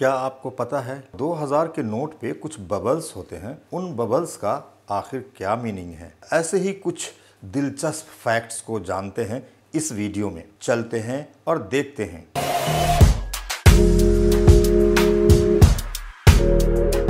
क्या आपको पता है 2000 के नोट पे कुछ बबल्स होते हैं उन बबल्स का आखिर क्या मीनिंग है ऐसे ही कुछ दिलचस्प फैक्ट्स को जानते हैं इस वीडियो में चलते हैं और देखते हैं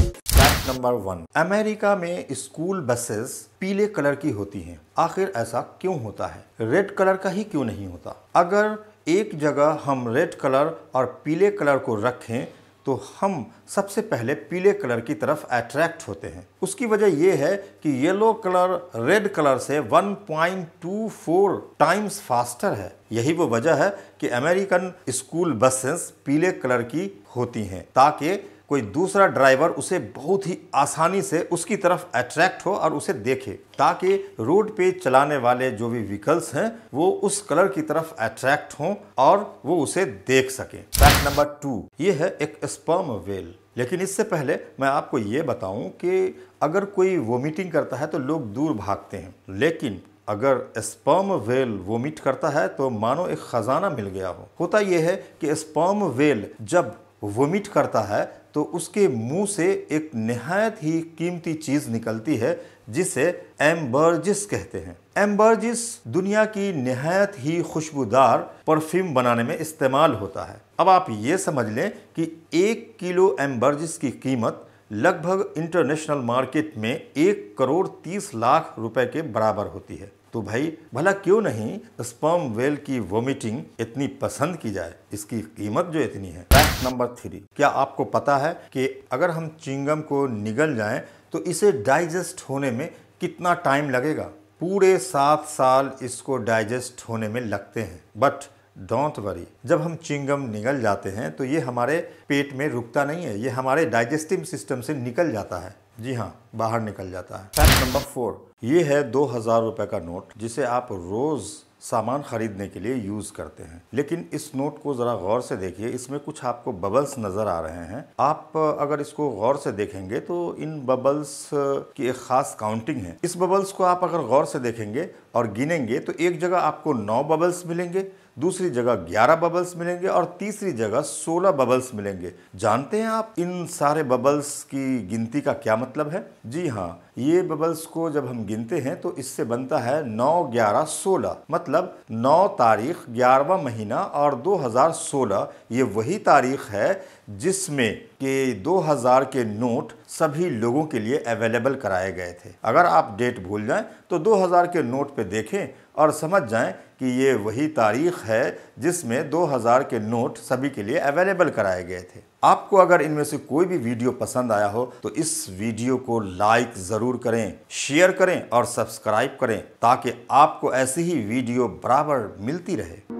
फैक्ट नंबर वन अमेरिका में स्कूल बसेस पीले कलर की होती हैं आखिर ऐसा क्यों होता है रेड कलर का ही क्यों नहीं होता अगर एक जगह हम रेड कलर और पीले कलर को रखें तो हम सबसे पहले पीले कलर की तरफ अट्रैक्ट होते हैं उसकी वजह यह है कि येलो कलर रेड कलर से 1.24 टाइम्स फास्टर है यही वो वजह है कि अमेरिकन स्कूल बसेस पीले कलर की होती हैं ताकि कोई दूसरा ड्राइवर उसे बहुत ही आसानी से उसकी तरफ अट्रैक्ट हो और उसे देखे ताकि रोड पे चलाने वाले जो भी व्हीकल्स हैं वो उस कलर की तरफ अट्रैक्ट हों और वो उसे देख सके फैक्ट नंबर टू ये है एक स्पर्म वेल लेकिन इससे पहले मैं आपको ये बताऊं कि अगर कोई वोमिटिंग करता है तो लोग दूर भागते हैं लेकिन अगर स्पर्म वेल वोमिट करता है तो मानो एक ख़जाना मिल गया हो होता यह है कि स्पर्म वेल जब वोमिट करता है तो उसके मुंह से एक नहायत ही कीमती चीज़ निकलती है जिसे एम्बर्जिस कहते हैं एम्बर्जिस दुनिया की नहायत ही खुशबूदार परफ्यूम बनाने में इस्तेमाल होता है अब आप ये समझ लें कि एक किलो एम्बर्जिस की कीमत लगभग इंटरनेशनल मार्केट में एक करोड़ तीस लाख रुपए के बराबर होती है तो भाई भला क्यों नहीं स्पर्म वेल की वोमिटिंग इतनी पसंद की जाए इसकी कीमत जो इतनी है फैक्ट नंबर थ्री क्या आपको पता है कि अगर हम चिंगम को निगल जाएं तो इसे डाइजेस्ट होने में कितना टाइम लगेगा पूरे सात साल इसको डाइजेस्ट होने में लगते हैं बट वरी जब हम चिंगम निगल जाते हैं तो ये हमारे पेट में रुकता नहीं है ये हमारे डाइजेस्टिव सिस्टम से निकल जाता है जी हाँ बाहर निकल जाता है फैक्ट नंबर फोर ये है दो हज़ार रुपए का नोट जिसे आप रोज़ सामान ख़रीदने के लिए यूज़ करते हैं लेकिन इस नोट को ज़रा गौर से देखिए इसमें कुछ आपको बबल्स नज़र आ रहे हैं आप अगर इसको गौर से देखेंगे तो इन बबल्स की एक ख़ास काउंटिंग है इस बबल्स को आप अगर गौर से देखेंगे और गिनेंगे तो एक जगह आपको नौ बबल्स मिलेंगे दूसरी जगह 11 बबल्स मिलेंगे और तीसरी जगह 16 बबल्स मिलेंगे जानते हैं आप इन सारे बबल्स की गिनती का क्या मतलब है जी हाँ ये बबल्स को जब हम गिनते हैं तो इससे बनता है 9, 11, 16 मतलब 9 तारीख ग्यारहवा महीना और 2016 ये वही तारीख है जिसमें के 2000 के नोट सभी लोगों के लिए अवेलेबल कराए गए थे अगर आप डेट भूल जाएं तो 2000 के नोट पे देखें और समझ जाएं कि ये वही तारीख है जिसमें 2000 के नोट सभी के लिए अवेलेबल कराए गए थे आपको अगर इनमें से कोई भी वीडियो पसंद आया हो तो इस वीडियो को लाइक ज़रूर करें शेयर करें और सब्सक्राइब करें ताकि आपको ऐसी ही वीडियो बराबर मिलती रहे